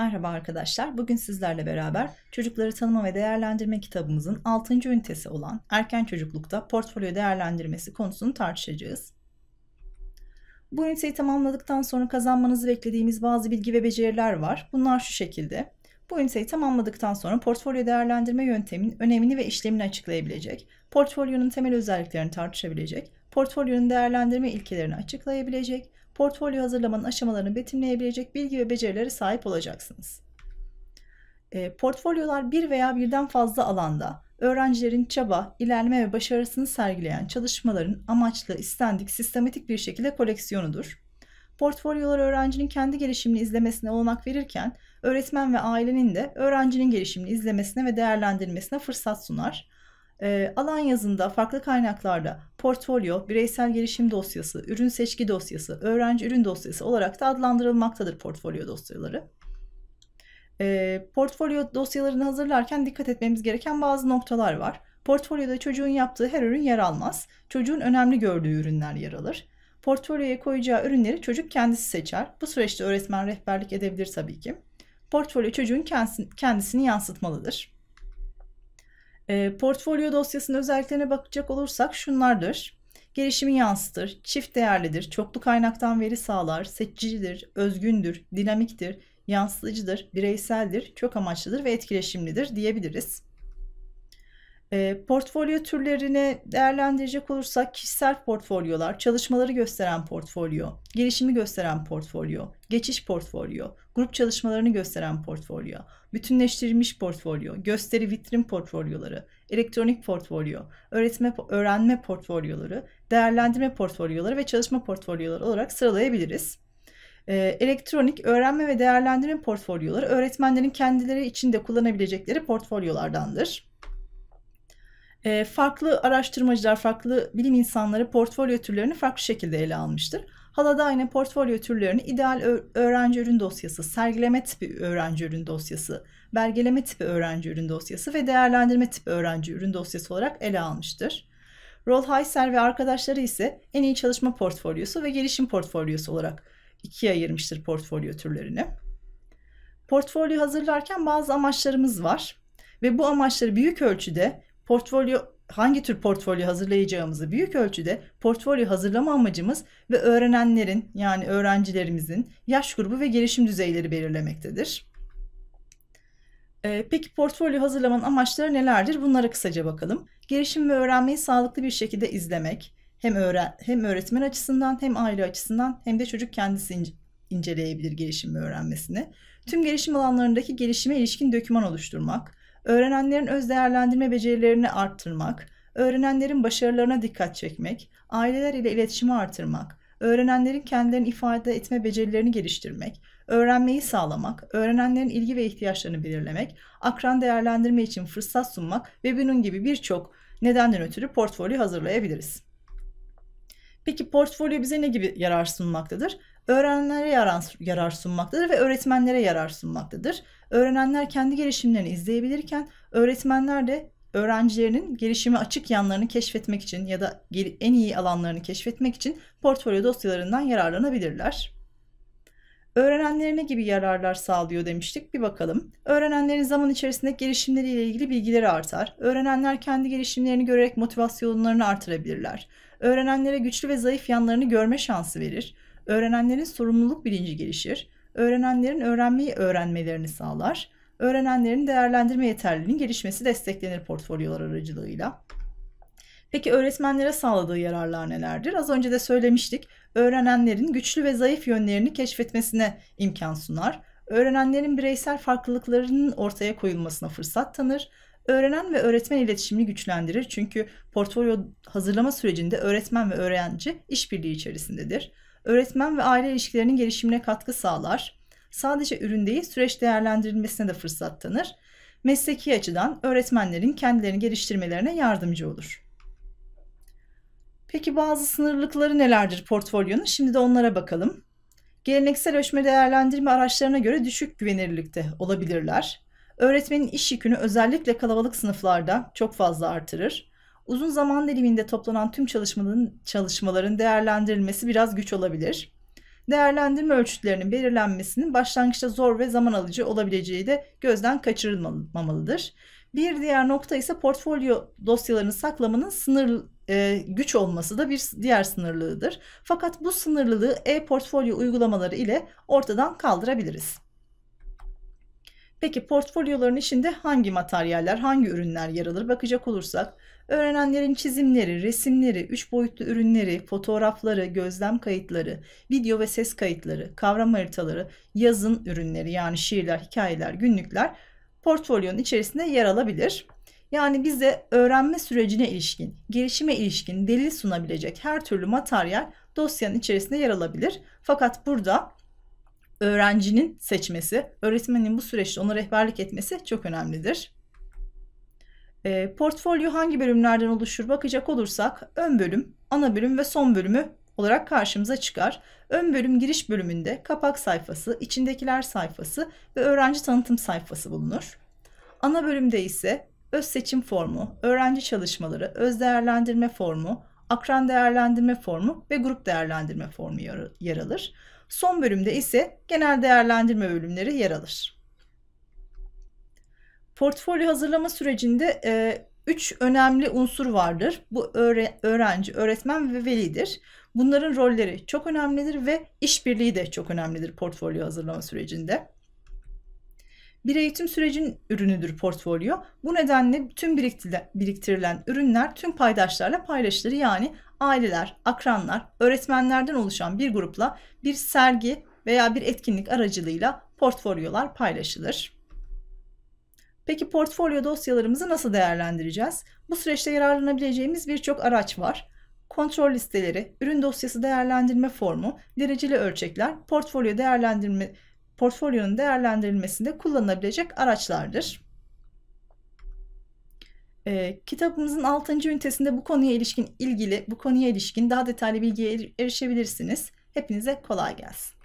Merhaba arkadaşlar. Bugün sizlerle beraber Çocukları Tanıma ve Değerlendirme kitabımızın 6. ünitesi olan Erken Çocuklukta Portfolyo Değerlendirmesi konusunu tartışacağız. Bu üniteyi tamamladıktan sonra kazanmanızı beklediğimiz bazı bilgi ve beceriler var. Bunlar şu şekilde. Bu üniteyi tamamladıktan sonra portfolyo değerlendirme yönteminin önemini ve işlemini açıklayabilecek, portfolyonun temel özelliklerini tartışabilecek, portfolyonun değerlendirme ilkelerini açıklayabilecek, portfolyo hazırlamanın aşamalarını betimleyebilecek bilgi ve becerilere sahip olacaksınız. E, portfolyolar bir veya birden fazla alanda öğrencilerin çaba, ilerleme ve başarısını sergileyen çalışmaların amaçlı, istendik, sistematik bir şekilde koleksiyonudur. Portfolyolar öğrencinin kendi gelişimini izlemesine olanak verirken, öğretmen ve ailenin de öğrencinin gelişimini izlemesine ve değerlendirmesine fırsat sunar. Ee, alan yazında farklı kaynaklarda portfolyo, bireysel gelişim dosyası, ürün seçki dosyası, öğrenci ürün dosyası olarak da adlandırılmaktadır portfolyo dosyaları. Ee, portfolyo dosyalarını hazırlarken dikkat etmemiz gereken bazı noktalar var. Portfolyoda çocuğun yaptığı her ürün yer almaz. Çocuğun önemli gördüğü ürünler yer alır. Portfolyoya koyacağı ürünleri çocuk kendisi seçer. Bu süreçte öğretmen rehberlik edebilir tabii ki. Portfolyo çocuğun kendisini, kendisini yansıtmalıdır. E, portfolyo dosyasının özelliklerine bakacak olursak şunlardır. Gelişimi yansıtır, çift değerlidir, çoklu kaynaktan veri sağlar, seçicidir, özgündür, dinamiktir, yansıtıcıdır, bireyseldir, çok amaçlıdır ve etkileşimlidir diyebiliriz. E, portfolyo türlerini değerlendirecek olursak kişisel portfolyolar, çalışmaları gösteren portfolyo, gelişimi gösteren portfolyo, geçiş portfolyo, grup çalışmalarını gösteren portfolyo, bütünleştirilmiş portfolyo, gösteri vitrin portfolyoları, elektronik portfolyo, öğretme öğrenme portfolyoları, değerlendirme portfolyoları ve çalışma portfolyoları olarak sıralayabiliriz. Elektronik öğrenme ve değerlendirme portfolyoları öğretmenlerin kendileri için de kullanabilecekleri portfolyolardandır e, farklı araştırmacılar, farklı bilim insanları portfolyo türlerini farklı şekilde ele almıştır. Halada aynı portfolyo türlerini ideal öğrenci ürün dosyası, sergileme tipi öğrenci ürün dosyası, belgeleme tipi öğrenci ürün dosyası ve değerlendirme tipi öğrenci ürün dosyası olarak ele almıştır. Rolheiser ve arkadaşları ise en iyi çalışma portfolyosu ve gelişim portfolyosu olarak ikiye ayırmıştır portfolyo türlerini. Portfolyo hazırlarken bazı amaçlarımız var ve bu amaçları büyük ölçüde portfolyo hangi tür portfolyo hazırlayacağımızı büyük ölçüde portfolyo hazırlama amacımız ve öğrenenlerin yani öğrencilerimizin yaş grubu ve gelişim düzeyleri belirlemektedir. Ee, peki portfolyo hazırlamanın amaçları nelerdir? Bunlara kısaca bakalım. Gelişim ve öğrenmeyi sağlıklı bir şekilde izlemek, hem öğren hem öğretmen açısından hem aile açısından hem de çocuk kendisi ince inceleyebilir gelişim ve öğrenmesini. Tüm gelişim alanlarındaki gelişime ilişkin döküman oluşturmak, öğrenenlerin öz değerlendirme becerilerini arttırmak, öğrenenlerin başarılarına dikkat çekmek, aileler ile iletişimi artırmak, öğrenenlerin kendilerini ifade etme becerilerini geliştirmek, öğrenmeyi sağlamak, öğrenenlerin ilgi ve ihtiyaçlarını belirlemek, akran değerlendirme için fırsat sunmak ve bunun gibi birçok nedenden ötürü portfolyo hazırlayabiliriz. Peki portfolyo bize ne gibi yarar sunmaktadır? Öğrenenlere yarar, yarar sunmaktadır ve öğretmenlere yarar sunmaktadır. Öğrenenler kendi gelişimlerini izleyebilirken öğretmenler de öğrencilerinin gelişimi açık yanlarını keşfetmek için ya da en iyi alanlarını keşfetmek için portfolyo dosyalarından yararlanabilirler öğrenenlerine gibi yararlar sağlıyor demiştik. Bir bakalım. Öğrenenlerin zaman içerisinde gelişimleriyle ilgili bilgileri artar. Öğrenenler kendi gelişimlerini görerek motivasyonlarını artırabilirler. Öğrenenlere güçlü ve zayıf yanlarını görme şansı verir. Öğrenenlerin sorumluluk bilinci gelişir. Öğrenenlerin öğrenmeyi öğrenmelerini sağlar. Öğrenenlerin değerlendirme yeterliliğinin gelişmesi desteklenir portfolyolar aracılığıyla. Peki öğretmenlere sağladığı yararlar nelerdir? Az önce de söylemiştik. Öğrenenlerin güçlü ve zayıf yönlerini keşfetmesine imkan sunar. Öğrenenlerin bireysel farklılıklarının ortaya koyulmasına fırsat tanır. Öğrenen ve öğretmen iletişimini güçlendirir. Çünkü portfolyo hazırlama sürecinde öğretmen ve öğrenci işbirliği içerisindedir. Öğretmen ve aile ilişkilerinin gelişimine katkı sağlar. Sadece ürün değil, süreç değerlendirilmesine de fırsat tanır. Mesleki açıdan öğretmenlerin kendilerini geliştirmelerine yardımcı olur. Peki bazı sınırlılıkları nelerdir portfolyonun? Şimdi de onlara bakalım. Geleneksel ölçme değerlendirme araçlarına göre düşük güvenirlikte olabilirler. Öğretmenin iş yükünü özellikle kalabalık sınıflarda çok fazla artırır. Uzun zaman diliminde toplanan tüm çalışmaların, çalışmaların değerlendirilmesi biraz güç olabilir. Değerlendirme ölçütlerinin belirlenmesinin başlangıçta zor ve zaman alıcı olabileceği de gözden kaçırılmamalıdır. Bir diğer nokta ise portfolyo dosyalarını saklamanın sınırlı güç olması da bir diğer sınırlığıdır. Fakat bu sınırlılığı e-portfolyo uygulamaları ile ortadan kaldırabiliriz. Peki portfolyoların içinde hangi materyaller, hangi ürünler yer alır bakacak olursak öğrenenlerin çizimleri, resimleri, üç boyutlu ürünleri, fotoğrafları, gözlem kayıtları, video ve ses kayıtları, kavram haritaları, yazın ürünleri yani şiirler, hikayeler, günlükler portfolyonun içerisinde yer alabilir. Yani bize öğrenme sürecine ilişkin, gelişime ilişkin delil sunabilecek her türlü materyal dosyanın içerisinde yer alabilir. Fakat burada öğrencinin seçmesi, öğretmenin bu süreçte ona rehberlik etmesi çok önemlidir. E, portfolyo hangi bölümlerden oluşur bakacak olursak ön bölüm, ana bölüm ve son bölümü olarak karşımıza çıkar. Ön bölüm giriş bölümünde kapak sayfası, içindekiler sayfası ve öğrenci tanıtım sayfası bulunur. Ana bölümde ise öz seçim formu, öğrenci çalışmaları, öz değerlendirme formu, akran değerlendirme formu ve grup değerlendirme formu yer alır. Son bölümde ise genel değerlendirme bölümleri yer alır. Portfolyo hazırlama sürecinde e, üç önemli unsur vardır. Bu öğre, öğrenci, öğretmen ve velidir. Bunların rolleri çok önemlidir ve işbirliği de çok önemlidir portfolyo hazırlama sürecinde bir eğitim sürecinin ürünüdür portfolyo. Bu nedenle tüm biriktirilen ürünler tüm paydaşlarla paylaşılır. Yani aileler, akranlar, öğretmenlerden oluşan bir grupla bir sergi veya bir etkinlik aracılığıyla portfolyolar paylaşılır. Peki portfolyo dosyalarımızı nasıl değerlendireceğiz? Bu süreçte yararlanabileceğimiz birçok araç var. Kontrol listeleri, ürün dosyası değerlendirme formu, dereceli ölçekler, portfolyo değerlendirme portfolyonun değerlendirilmesinde kullanılabilecek araçlardır. E, kitabımızın 6. ünitesinde bu konuya ilişkin ilgili, bu konuya ilişkin daha detaylı bilgiye er-, erişebilirsiniz. Hepinize kolay gelsin.